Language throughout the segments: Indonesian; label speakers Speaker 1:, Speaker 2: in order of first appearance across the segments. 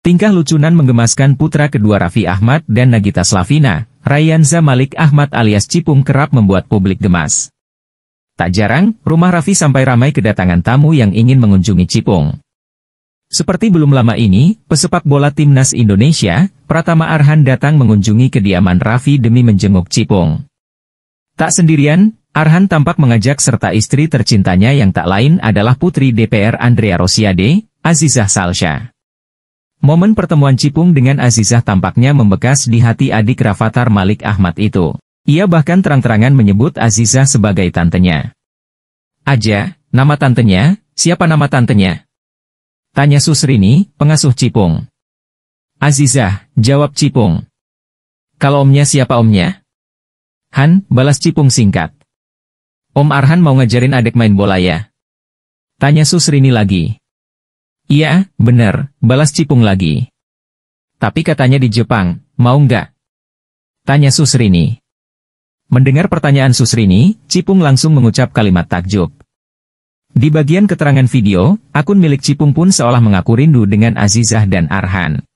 Speaker 1: Tingkah lucunan menggemaskan putra kedua Raffi Ahmad dan Nagita Slavina, Rayanza Malik Ahmad alias Cipung kerap membuat publik gemas. Tak jarang, rumah Raffi sampai ramai kedatangan tamu yang ingin mengunjungi Cipung. Seperti belum lama ini, pesepak bola timnas Indonesia, Pratama Arhan datang mengunjungi kediaman Raffi demi menjenguk Cipung. Tak sendirian, Arhan tampak mengajak serta istri tercintanya yang tak lain adalah putri DPR Andrea Rosiade, Azizah Salsha. Momen pertemuan Cipung dengan Azizah tampaknya membekas di hati adik Rafathar Malik Ahmad itu. Ia bahkan terang-terangan menyebut Azizah sebagai tantenya. Aja, nama tantenya, siapa nama tantenya? Tanya Susrini, pengasuh Cipung. Azizah, jawab Cipung. Kalau omnya siapa omnya? Han, balas Cipung singkat. Om Arhan mau ngajarin adik main bola ya? Tanya Susrini lagi. Iya, bener, balas Cipung lagi. Tapi katanya di Jepang, mau nggak? Tanya Susrini. Mendengar pertanyaan Susrini, Cipung langsung mengucap kalimat takjub. Di bagian keterangan video, akun milik Cipung pun seolah mengaku rindu dengan Azizah dan Arhan.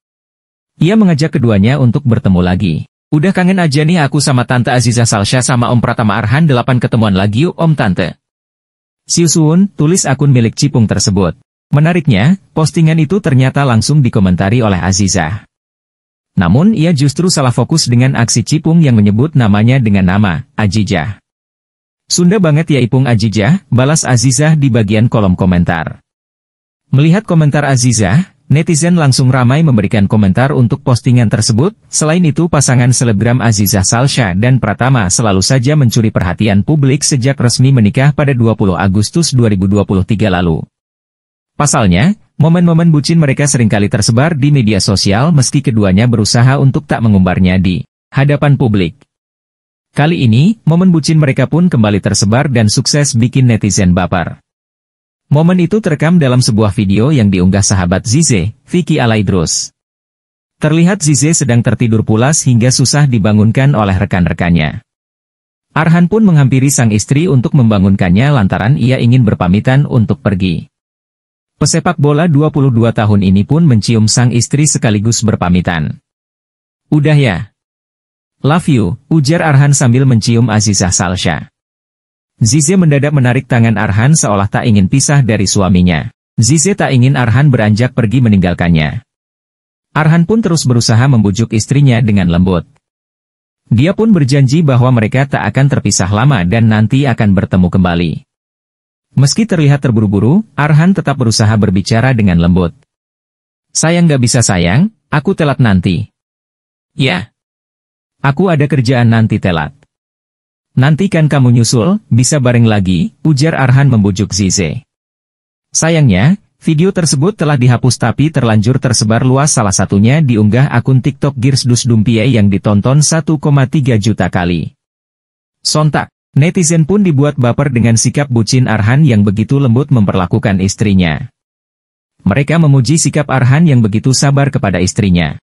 Speaker 1: Ia mengajak keduanya untuk bertemu lagi. Udah kangen aja nih aku sama Tante Azizah Salsha sama Om Pratama Arhan delapan ketemuan lagi yuk Om Tante. Siusun, tulis akun milik Cipung tersebut. Menariknya, postingan itu ternyata langsung dikomentari oleh Aziza. Namun ia justru salah fokus dengan aksi Cipung yang menyebut namanya dengan nama, Ajijah. Sunda banget ya Ipung Ajijah, balas Aziza di bagian kolom komentar. Melihat komentar Aziza, netizen langsung ramai memberikan komentar untuk postingan tersebut, selain itu pasangan selebgram Aziza Salsha dan Pratama selalu saja mencuri perhatian publik sejak resmi menikah pada 20 Agustus 2023 lalu. Pasalnya, momen-momen bucin mereka seringkali tersebar di media sosial meski keduanya berusaha untuk tak mengumbarnya di hadapan publik. Kali ini, momen bucin mereka pun kembali tersebar dan sukses bikin netizen baper. Momen itu terekam dalam sebuah video yang diunggah sahabat Zize, Vicky Alaidros. Terlihat Zize sedang tertidur pulas hingga susah dibangunkan oleh rekan-rekannya. Arhan pun menghampiri sang istri untuk membangunkannya lantaran ia ingin berpamitan untuk pergi. Pesepak bola 22 tahun ini pun mencium sang istri sekaligus berpamitan. Udah ya. Love you, ujar Arhan sambil mencium Azizah Salsha. Zize mendadak menarik tangan Arhan seolah tak ingin pisah dari suaminya. Zize tak ingin Arhan beranjak pergi meninggalkannya. Arhan pun terus berusaha membujuk istrinya dengan lembut. Dia pun berjanji bahwa mereka tak akan terpisah lama dan nanti akan bertemu kembali. Meski terlihat terburu-buru, Arhan tetap berusaha berbicara dengan lembut. Sayang gak bisa sayang, aku telat nanti. Ya. Aku ada kerjaan nanti telat. Nanti kan kamu nyusul, bisa bareng lagi, ujar Arhan membujuk Zize. Sayangnya, video tersebut telah dihapus tapi terlanjur tersebar luas salah satunya diunggah akun TikTok Girsdus Dumpie yang ditonton 1,3 juta kali. Sontak. Netizen pun dibuat baper dengan sikap bucin Arhan yang begitu lembut memperlakukan istrinya. Mereka memuji sikap Arhan yang begitu sabar kepada istrinya.